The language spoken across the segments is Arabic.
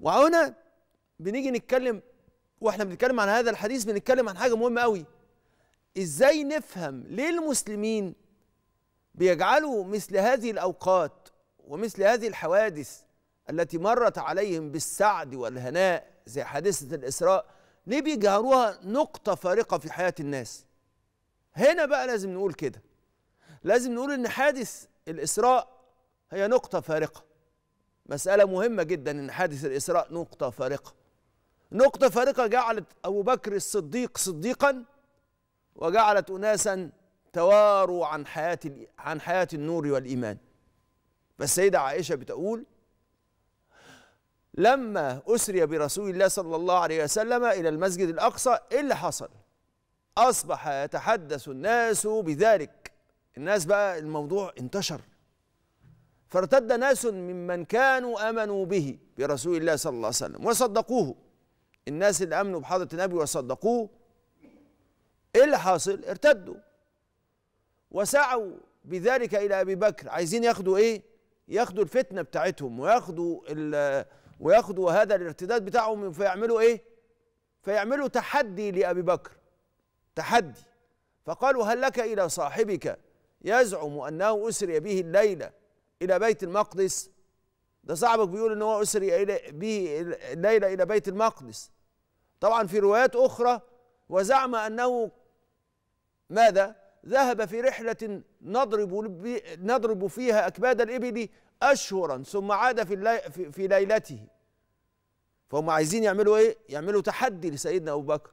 وهنا بنيجي نتكلم واحنا بنتكلم عن هذا الحديث بنتكلم عن حاجه مهمه قوي ازاي نفهم ليه المسلمين بيجعلوا مثل هذه الاوقات ومثل هذه الحوادث التي مرت عليهم بالسعد والهناء زي حادثه الاسراء ليه بيجعلوها نقطه فارقه في حياه الناس هنا بقى لازم نقول كده لازم نقول ان حادث الاسراء هي نقطه فارقه مسألة مهمة جدا إن حادث الإسراء نقطة فارقة نقطة فارقة جعلت أبو بكر الصديق صديقا وجعلت أناسا تواروا عن حياة عن حياة النور والإيمان فالسيدة عائشة بتقول لما أسري برسول الله صلى الله عليه وسلم إلى المسجد الأقصى إيه اللي حصل؟ أصبح يتحدث الناس بذلك الناس بقى الموضوع انتشر فارتد ناس ممن كانوا امنوا به برسول الله صلى الله عليه وسلم وصدقوه الناس اللي امنوا بحضره النبي وصدقوه ايه اللي حاصل ارتدوا وسعوا بذلك الى ابي بكر عايزين ياخدوا ايه ياخدوا الفتنه بتاعتهم وياخدوا وياخدوا هذا الارتداد بتاعهم فيعملوا ايه فيعملوا تحدي لابي بكر تحدي فقالوا هل لك الى صاحبك يزعم انه اسري به الليله إلى بيت المقدس ده صاحبك بيقول إن هو أسري به الليلة إلى بيت المقدس طبعا في روايات أخرى وزعم أنه ماذا ذهب في رحلة نضرب نضرب فيها أكباد الإبل أشهرا ثم عاد في, اللي في ليلته فهم عايزين يعملوا إيه؟ يعملوا تحدي لسيدنا أبو بكر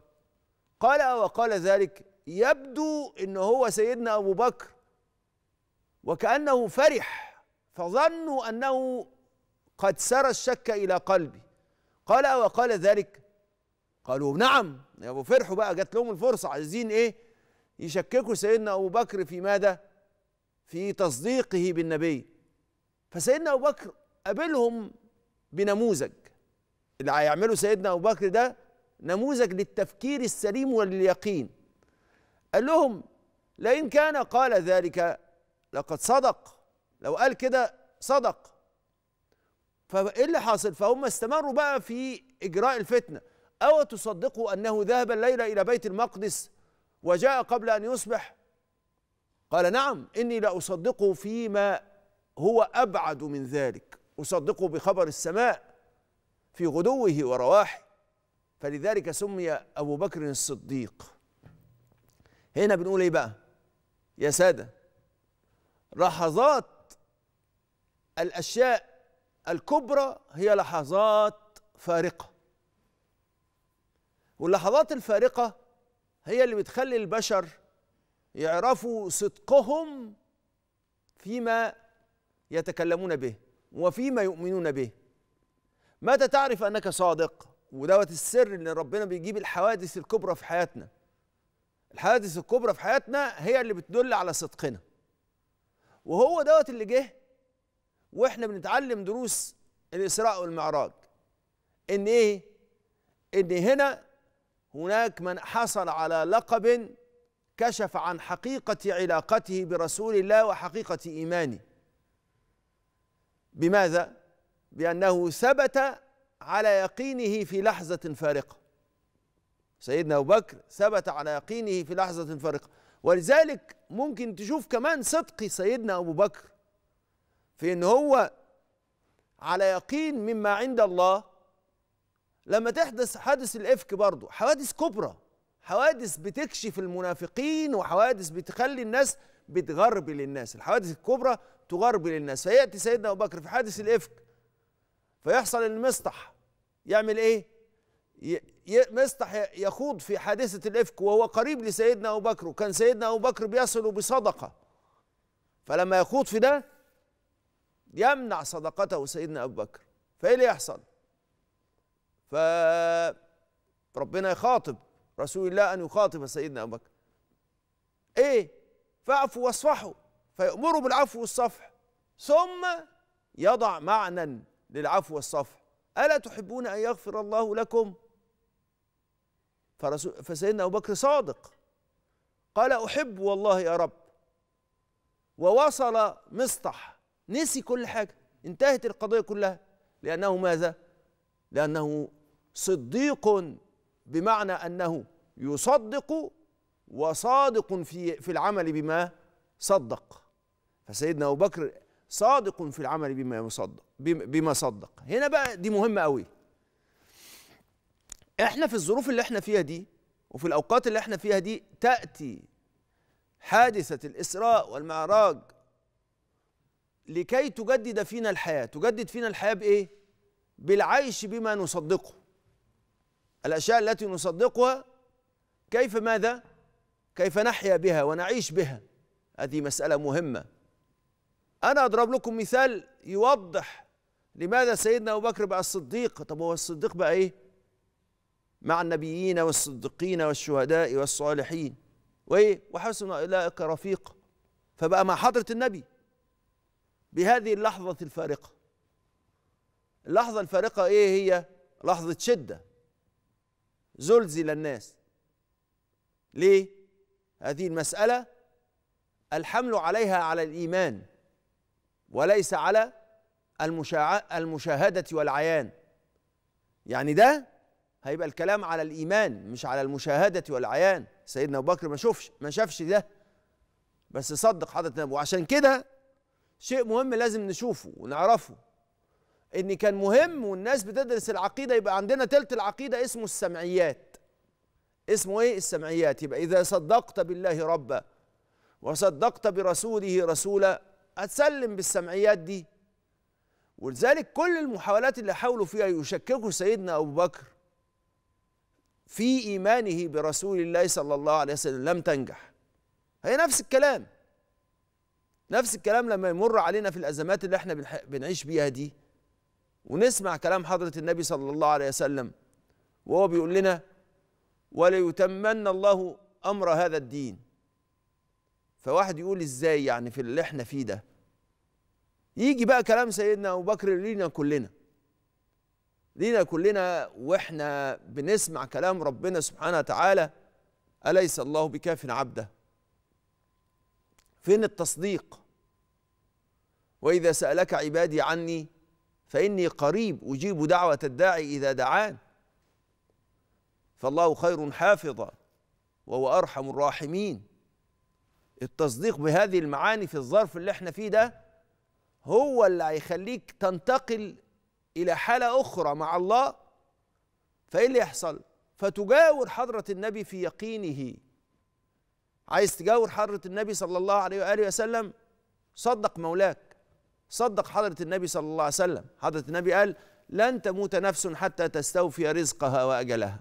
قال وقال ذلك يبدو ان هو سيدنا ابو بكر وكانه فرح فظنوا أنه قد سرى الشك إلى قلبي قال وقال ذلك قالوا نعم يا أبو فرحوا بقى جات لهم الفرصة عايزين إيه يشككوا سيدنا أبو بكر في ماذا في تصديقه بالنبي فسيدنا أبو بكر قابلهم بنموذج اللي هيعمله سيدنا أبو بكر ده نموذج للتفكير السليم ولليقين قال لهم لئن كان قال ذلك لقد صدق لو قال كده صدق فايه اللي حاصل فهم استمروا بقى في اجراء الفتنه او تصدقوا انه ذهب الليله الى بيت المقدس وجاء قبل ان يصبح قال نعم اني لاصدقه فيما هو ابعد من ذلك اصدقه بخبر السماء في غدوه ورواحه فلذلك سمي ابو بكر الصديق هنا بنقول ايه بقى يا ساده لحظات الاشياء الكبرى هي لحظات فارقه واللحظات الفارقه هي اللي بتخلي البشر يعرفوا صدقهم فيما يتكلمون به وفيما يؤمنون به متى تعرف انك صادق ودوت السر ان ربنا بيجيب الحوادث الكبرى في حياتنا الحوادث الكبرى في حياتنا هي اللي بتدل على صدقنا وهو دوت اللي جه واحنا بنتعلم دروس الاسراء والمعراج ان ايه ان هنا هناك من حصل على لقب كشف عن حقيقه علاقته برسول الله وحقيقه ايمانه بماذا بانه ثبت على يقينه في لحظه فارقه سيدنا ابو بكر ثبت على يقينه في لحظه فارقه ولذلك ممكن تشوف كمان صدق سيدنا ابو بكر في ان هو على يقين مما عند الله لما تحدث حادث الافك برضه حوادث كبرى حوادث بتكشف المنافقين وحوادث بتخلي الناس بتغربل الناس الحوادث الكبرى تغربل الناس فياتي سيدنا ابو بكر في حادث الافك فيحصل المسطح يعمل ايه مسطح يخوض في حادثه الافك وهو قريب لسيدنا ابو بكر وكان سيدنا ابو بكر بيصل بصدقه فلما يخوض في ده يمنع صدقته سيدنا ابو بكر فايه اللي يحصل فربنا يخاطب رسول الله ان يخاطب سيدنا ابو بكر ايه فاعفوا واصفحوا فيامره بالعفو والصفح ثم يضع معنى للعفو والصفح الا تحبون ان يغفر الله لكم فرسول فسيدنا ابو بكر صادق قال احب والله يا رب ووصل مصطح نسي كل حاجة انتهت القضية كلها لأنه ماذا؟ لأنه صديق بمعنى أنه يصدق وصادق في في العمل بما صدق فسيدنا أبو بكر صادق في العمل بما يصدق بما صدق هنا بقى دي مهمة قوي احنا في الظروف اللي احنا فيها دي وفي الأوقات اللي احنا فيها دي تأتي حادثة الإسراء والمعراج لكي تجدد فينا الحياة تجدد فينا الحياة بإيه؟ بالعيش بما نصدقه الأشياء التي نصدقها كيف ماذا؟ كيف نحيا بها ونعيش بها هذه مسألة مهمة أنا أضرب لكم مثال يوضح لماذا سيدنا أبو بكر بقى الصديق طب هو الصديق بقى إيه؟ مع النبيين والصديقين والشهداء والصالحين وإيه؟ وحسن أولئك رفيق فبقى مع حضرة النبي بهذه اللحظة الفارقة اللحظة الفارقة ايه هي لحظة شدة زلزل الناس ليه هذه المسألة الحمل عليها على الإيمان وليس على المشاهدة والعيان يعني ده هيبقى الكلام على الإيمان مش على المشاهدة والعيان سيدنا أبو بكر ما شوفش ما شافش ده بس صدق حضرة النبي وعشان كده شيء مهم لازم نشوفه ونعرفه ان كان مهم والناس بتدرس العقيده يبقى عندنا تلت العقيده اسمه السمعيات اسمه ايه السمعيات يبقى اذا صدقت بالله ربا وصدقت برسوله رسولا هتسلم بالسمعيات دي ولذلك كل المحاولات اللي حاولوا فيها يشككوا سيدنا ابو بكر في ايمانه برسول الله صلى الله عليه وسلم لم تنجح هي نفس الكلام نفس الكلام لما يمر علينا في الأزمات اللي احنا بنعيش بيها دي ونسمع كلام حضرة النبي صلى الله عليه وسلم وهو بيقول لنا وليتمن الله أمر هذا الدين فواحد يقول ازاي يعني في اللي احنا فيه ده يجي بقى كلام سيدنا أبو بكر لينا كلنا لينا كلنا واحنا بنسمع كلام ربنا سبحانه وتعالى أليس الله بكاف عبده فين التصديق واذا سالك عبادي عني فاني قريب اجيب دعوه الداعي اذا دعان فالله خير حافظا وهو ارحم الراحمين التصديق بهذه المعاني في الظرف اللي احنا فيه ده هو اللي هيخليك تنتقل الى حاله اخرى مع الله فايه اللي يحصل فتجاور حضره النبي في يقينه عايز تجاور حضره النبي صلى الله عليه واله وسلم صدق مولاك صدق حضرة النبي صلى الله عليه وسلم حضرة النبي قال لن تموت نفس حتى تستوفي رزقها وأجلها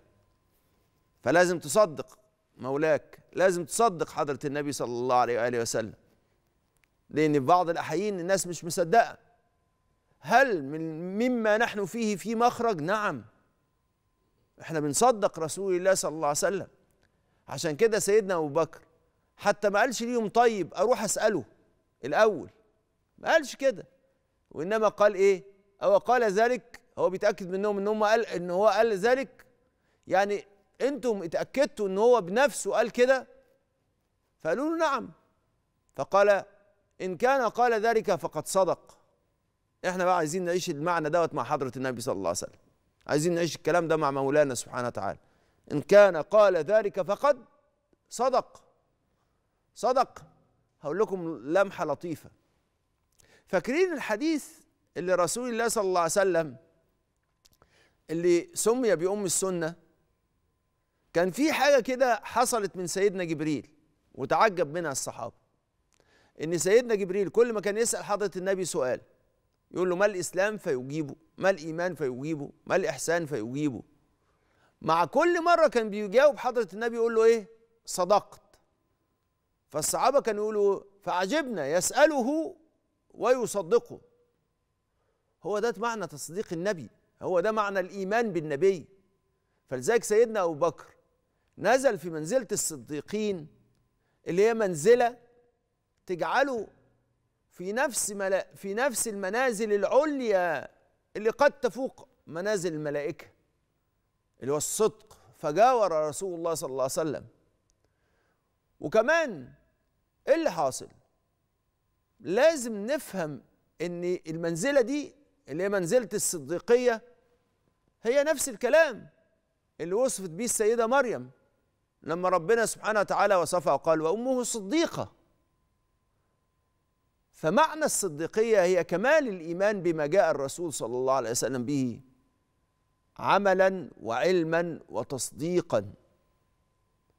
فلازم تصدق مولاك لازم تصدق حضرة النبي صلى الله عليه وآله وسلم لأن في بعض الأحيان الناس مش مصدقة هل من مما نحن فيه في مخرج نعم احنا بنصدق رسول الله صلى الله عليه وسلم عشان كده سيدنا أبو بكر حتى ما قالش ليهم طيب أروح أسأله الأول ما قالش كده وانما قال ايه هو قال ذلك هو بيتاكد منهم ان هم قال ان هو قال ذلك يعني انتم اتاكدتوا ان هو بنفسه قال كده فقالوا له نعم فقال ان كان قال ذلك فقد صدق احنا بقى عايزين نعيش المعنى دوت مع حضره النبي صلى الله عليه وسلم عايزين نعيش الكلام ده مع مولانا سبحانه وتعالى ان كان قال ذلك فقد صدق صدق هقول لكم لمحه لطيفه فاكرين الحديث اللي رسول الله صلى الله عليه وسلم اللي سمي بأم السنة كان في حاجة كده حصلت من سيدنا جبريل وتعجب منها الصحابة إن سيدنا جبريل كل ما كان يسأل حضرة النبي سؤال يقول له ما الإسلام فيجيبه ما الإيمان فيجيبه ما الإحسان فيجيبه مع كل مرة كان بيجاوب حضرة النبي يقول له إيه صدقت فالصحابة كانوا يقولوا فعجبنا يسأله ويصدقه هو ده معنى تصديق النبي هو ده معنى الإيمان بالنبي فلذلك سيدنا أبو بكر نزل في منزلة الصديقين اللي هي منزلة تجعله في نفس في نفس المنازل العليا اللي قد تفوق منازل الملائكة اللي هو الصدق فجاور رسول الله صلى الله عليه وسلم وكمان ايه اللي حاصل لازم نفهم ان المنزله دي اللي هي منزله الصديقيه هي نفس الكلام اللي وصفت به السيده مريم لما ربنا سبحانه وتعالى وصفها وقال وامه صديقه فمعنى الصديقيه هي كمال الايمان بما جاء الرسول صلى الله عليه وسلم به عملا وعلما وتصديقا